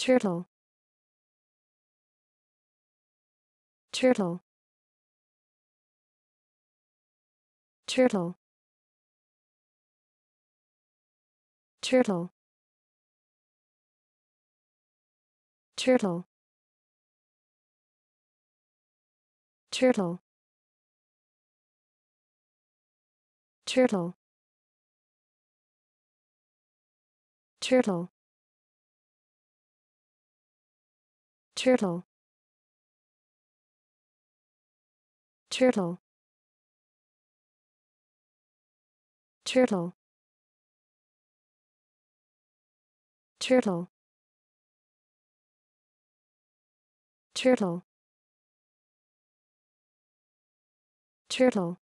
turtle turtle turtle turtle turtle turtle turtle turtle turtle turtle turtle turtle turtle turtle